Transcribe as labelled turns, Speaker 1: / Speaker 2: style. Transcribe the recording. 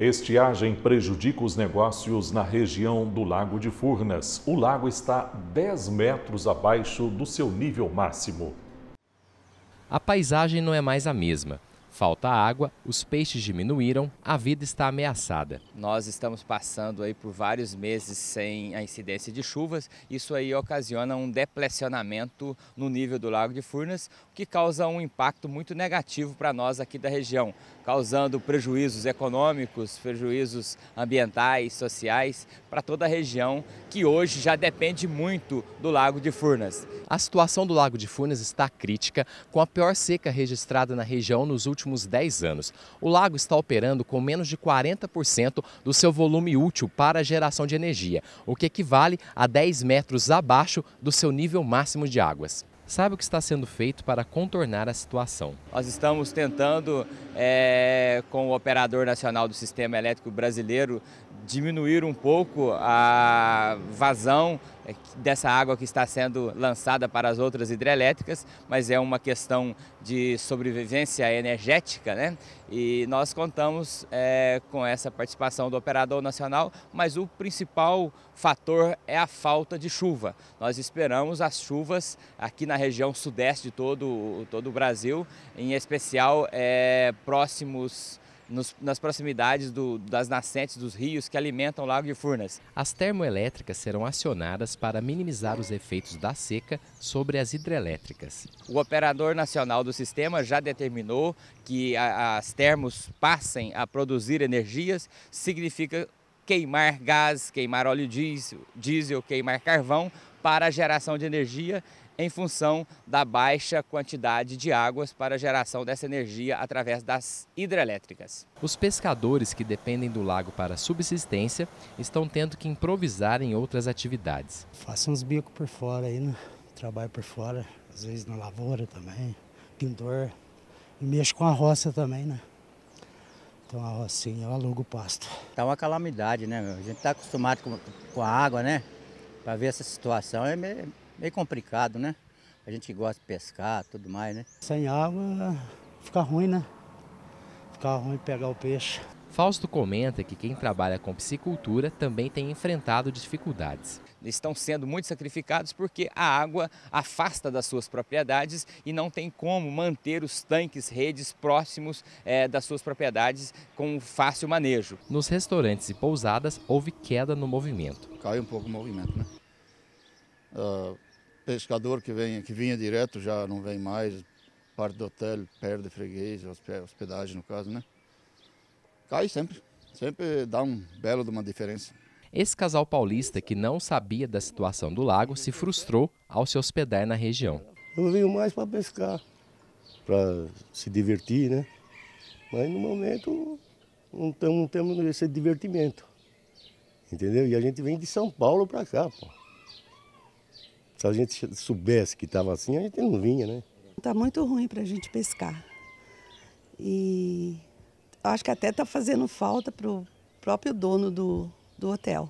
Speaker 1: Estiagem prejudica os negócios na região do Lago de Furnas. O lago está 10 metros abaixo do seu nível máximo. A paisagem não é mais a mesma. Falta água, os peixes diminuíram, a vida está ameaçada.
Speaker 2: Nós estamos passando aí por vários meses sem a incidência de chuvas. Isso aí ocasiona um deplecionamento no nível do Lago de Furnas, que causa um impacto muito negativo para nós aqui da região, causando prejuízos econômicos, prejuízos ambientais, sociais para toda a região que hoje já depende muito do Lago de Furnas. A situação do Lago de Furnas está crítica,
Speaker 1: com a pior seca registrada na região nos últimos 10 anos. O lago está operando com menos de 40% do seu volume útil para a geração de energia, o que equivale a 10 metros abaixo do seu nível máximo de águas sabe o que está sendo feito para contornar a situação.
Speaker 2: Nós estamos tentando, é, com o operador nacional do sistema elétrico brasileiro, diminuir um pouco a vazão é, dessa água que está sendo lançada para as outras hidrelétricas, mas é uma questão de sobrevivência energética, né? E nós contamos é, com essa participação do operador nacional, mas o principal fator é a falta de chuva. Nós esperamos as chuvas aqui na região sudeste de todo, todo o Brasil, em especial é, próximos nos, nas proximidades do, das nascentes dos rios que alimentam o Lago de Furnas.
Speaker 1: As termoelétricas serão acionadas para minimizar os efeitos da seca sobre as hidrelétricas.
Speaker 2: O operador nacional do sistema já determinou que a, as termos passem a produzir energias, significa queimar gás, queimar óleo diesel, diesel queimar carvão para a geração de energia em função da baixa quantidade de águas para a geração dessa energia através das hidrelétricas.
Speaker 1: Os pescadores que dependem do lago para subsistência estão tendo que improvisar em outras atividades. Faço uns bicos por fora aí, né? trabalho por fora, às vezes na lavoura também, pintor, mexo com a roça também, né? Então a rocinha eu alugo o pasto. Tá uma calamidade, né, meu? A gente tá acostumado com, com a água, né? Para ver essa situação é meio meio complicado, né? A gente gosta de pescar, tudo mais, né? Sem água fica ruim, né? Fica ruim pegar o peixe. Fausto comenta que quem trabalha com piscicultura também tem enfrentado dificuldades.
Speaker 2: Estão sendo muito sacrificados porque a água afasta das suas propriedades e não tem como manter os tanques, redes próximos é, das suas propriedades com fácil manejo.
Speaker 1: Nos restaurantes e pousadas houve queda no movimento.
Speaker 2: Caiu um pouco o movimento, né? Uh pescador que, vem, que vinha direto já não vem mais, parte do hotel perde freguês, hospedagem no caso, né? Cai sempre, sempre dá um belo de uma diferença.
Speaker 1: Esse casal paulista que não sabia da situação do lago se frustrou ao se hospedar na região.
Speaker 2: Eu vim mais para pescar, para se divertir, né? Mas no momento
Speaker 1: não, temos esse divertimento, entendeu? E a gente vem de São Paulo para cá, pô. Se a gente soubesse que estava assim, a gente não vinha, né? Está muito ruim para a gente pescar. E acho que até está fazendo falta para o próprio dono do, do hotel.